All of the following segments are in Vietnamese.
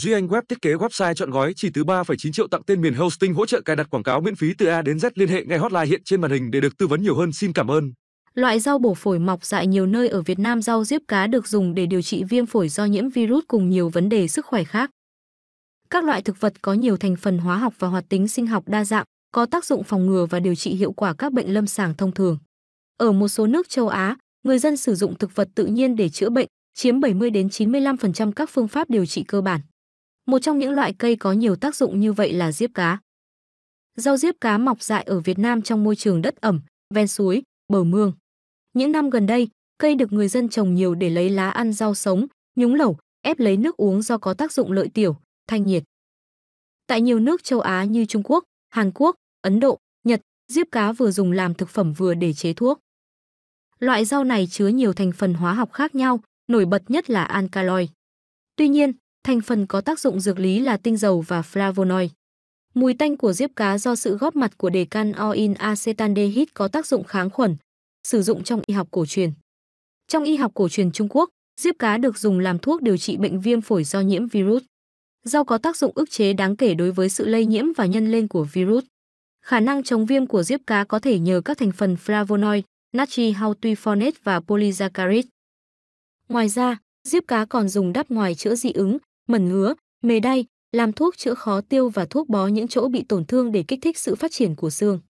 Duy Anh Web thiết kế website chọn gói chỉ từ 3,9 triệu tặng tên miền hosting hỗ trợ cài đặt quảng cáo miễn phí từ A đến Z liên hệ ngay hotline hiện trên màn hình để được tư vấn nhiều hơn. Xin cảm ơn. Loại rau bổ phổi mọc dại nhiều nơi ở Việt Nam rau diếp cá được dùng để điều trị viêm phổi do nhiễm virus cùng nhiều vấn đề sức khỏe khác. Các loại thực vật có nhiều thành phần hóa học và hoạt tính sinh học đa dạng, có tác dụng phòng ngừa và điều trị hiệu quả các bệnh lâm sàng thông thường. Ở một số nước châu Á, người dân sử dụng thực vật tự nhiên để chữa bệnh, chiếm 70 đến 95% các phương pháp điều trị cơ bản. Một trong những loại cây có nhiều tác dụng như vậy là diếp cá. Rau diếp cá mọc dại ở Việt Nam trong môi trường đất ẩm, ven suối, bờ mương. Những năm gần đây, cây được người dân trồng nhiều để lấy lá ăn rau sống, nhúng lẩu, ép lấy nước uống do có tác dụng lợi tiểu, thanh nhiệt. Tại nhiều nước châu Á như Trung Quốc, Hàn Quốc, Ấn Độ, Nhật, diếp cá vừa dùng làm thực phẩm vừa để chế thuốc. Loại rau này chứa nhiều thành phần hóa học khác nhau, nổi bật nhất là alkaloid. Tuy nhiên, Thành phần có tác dụng dược lý là tinh dầu và flavonoid. Mùi tanh của diếp cá do sự góp mặt của đề can oin acetaldehyde có tác dụng kháng khuẩn, sử dụng trong y học cổ truyền. Trong y học cổ truyền Trung Quốc, diếp cá được dùng làm thuốc điều trị bệnh viêm phổi do nhiễm virus. Rau có tác dụng ức chế đáng kể đối với sự lây nhiễm và nhân lên của virus. Khả năng chống viêm của diếp cá có thể nhờ các thành phần flavonoid, natri natrihoutiphonet và polysaccharide. Ngoài ra, diếp cá còn dùng đắp ngoài chữa dị ứng, mẩn ngứa, mề đay, làm thuốc chữa khó tiêu và thuốc bó những chỗ bị tổn thương để kích thích sự phát triển của xương.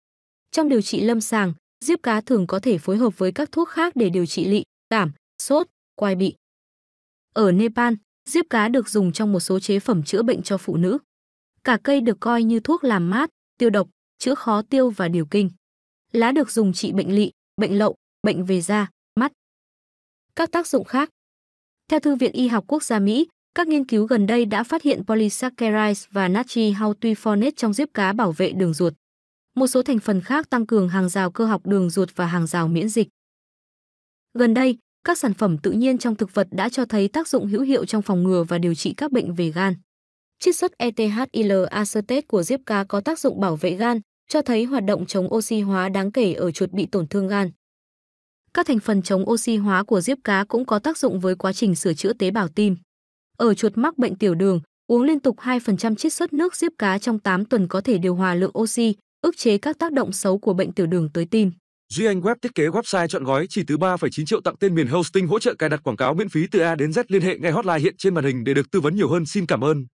Trong điều trị lâm sàng, diếp cá thường có thể phối hợp với các thuốc khác để điều trị lị, cảm, sốt, quai bị. Ở Nepal, diếp cá được dùng trong một số chế phẩm chữa bệnh cho phụ nữ. Cả cây được coi như thuốc làm mát, tiêu độc, chữa khó tiêu và điều kinh. Lá được dùng trị bệnh lị, bệnh lậu, bệnh về da, mắt. Các tác dụng khác Theo Thư viện Y học Quốc gia Mỹ, các nghiên cứu gần đây đã phát hiện polysaccharides và natri natrihoutiphonet trong diếp cá bảo vệ đường ruột. Một số thành phần khác tăng cường hàng rào cơ học đường ruột và hàng rào miễn dịch. Gần đây, các sản phẩm tự nhiên trong thực vật đã cho thấy tác dụng hữu hiệu trong phòng ngừa và điều trị các bệnh về gan. Chiết xuất ETHIL acetate của diếp cá có tác dụng bảo vệ gan, cho thấy hoạt động chống oxy hóa đáng kể ở chuột bị tổn thương gan. Các thành phần chống oxy hóa của diếp cá cũng có tác dụng với quá trình sửa chữa tế bào tim. Ở chuột mắc bệnh tiểu đường, uống liên tục 2% chiết xuất nước diếp cá trong 8 tuần có thể điều hòa lượng oxy, ức chế các tác động xấu của bệnh tiểu đường tới tim. Duy Anh Web thiết kế website chọn gói chỉ từ 3,9 triệu tặng tên miền hosting hỗ trợ cài đặt quảng cáo miễn phí từ A đến Z liên hệ ngay hotline hiện trên màn hình để được tư vấn nhiều hơn. Xin cảm ơn.